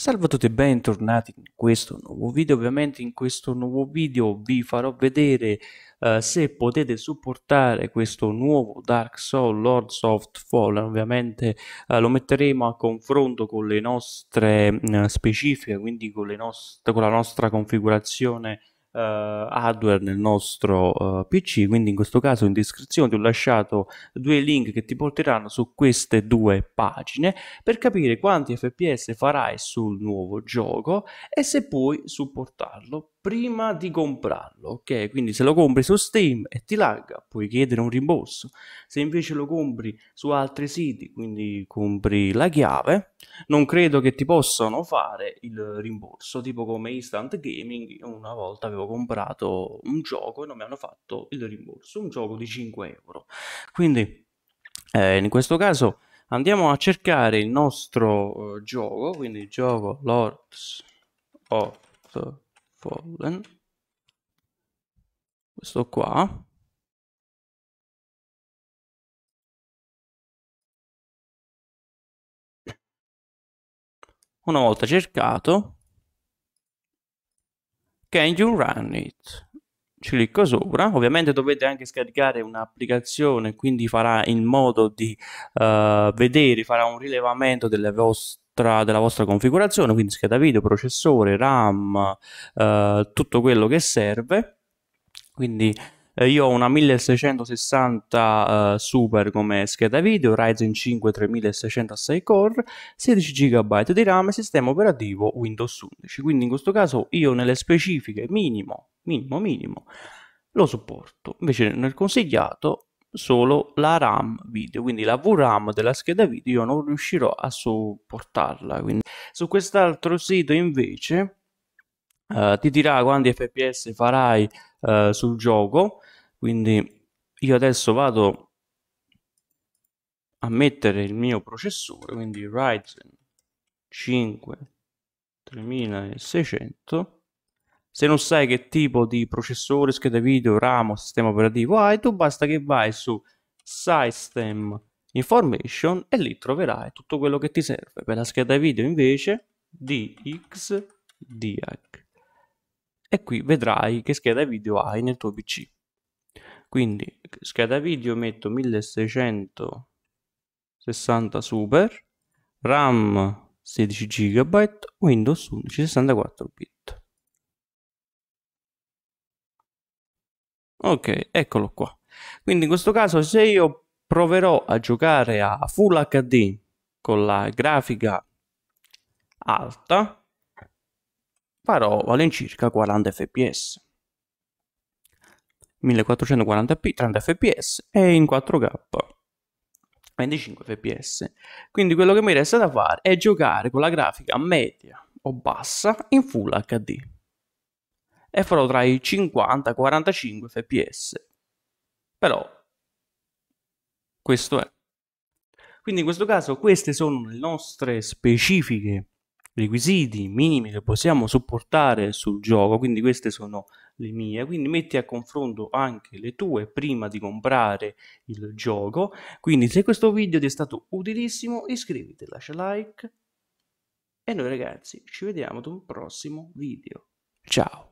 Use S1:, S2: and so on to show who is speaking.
S1: Salve a tutti e bentornati in questo nuovo video, ovviamente in questo nuovo video vi farò vedere uh, se potete supportare questo nuovo Dark Souls Lord Soft Fallen, ovviamente uh, lo metteremo a confronto con le nostre uh, specifiche, quindi con, nostre, con, la nostra configurazione eh, hardware nel nostro eh, PC, quindi in questo caso in descrizione ti ho lasciato due link che ti porteranno su queste due pagine per capire quanti FPS farai sul nuovo gioco e se puoi supportarlo prima di comprarlo, ok? Quindi se lo compri su Steam e ti lagga, puoi chiedere un rimborso. Se invece lo compri su altri siti, quindi compri la chiave, non credo che ti possano fare il rimborso, tipo come Instant Gaming, una volta avevo comprato un gioco e non mi hanno fatto il rimborso, un gioco di 5 euro. Quindi eh, in questo caso andiamo a cercare il nostro eh, gioco, quindi gioco Lords of Fallen, questo qua, una volta cercato, can you run it? Ci clicco sopra, ovviamente dovete anche scaricare un'applicazione, quindi farà in modo di uh, vedere, farà un rilevamento delle vostre della vostra configurazione, quindi scheda video, processore, RAM, eh, tutto quello che serve. Quindi eh, io ho una 1660 eh, Super come scheda video, Ryzen 5 3606 core, 16 GB di RAM e sistema operativo Windows 11. Quindi in questo caso io nelle specifiche minimo, minimo, minimo lo supporto. Invece nel consigliato solo la RAM video, quindi la VRAM della scheda video io non riuscirò a supportarla. Quindi. Su quest'altro sito invece eh, ti dirà quanti fps farai eh, sul gioco, quindi io adesso vado a mettere il mio processore, quindi Ryzen 5 3600 se non sai che tipo di processore, scheda video, ramo, sistema operativo hai, tu basta che vai su System Information e lì troverai tutto quello che ti serve. Per la scheda video invece DXDIAC. e qui vedrai che scheda video hai nel tuo PC. Quindi scheda video metto 1660 Super, RAM 16 GB, Windows 11 64 bit. Ok, eccolo qua. Quindi in questo caso se io proverò a giocare a Full HD con la grafica alta, farò all'incirca 40 fps. 1440p 30 fps e in 4K 25 fps. Quindi quello che mi resta da fare è giocare con la grafica media o bassa in Full HD e farò tra i 50 e i 45 fps. Però questo è. Quindi in questo caso queste sono le nostre specifiche requisiti minimi che possiamo supportare sul gioco, quindi queste sono le mie, quindi metti a confronto anche le tue prima di comprare il gioco. Quindi se questo video ti è stato utilissimo iscriviti, lascia like e noi ragazzi ci vediamo ad un prossimo video. Ciao!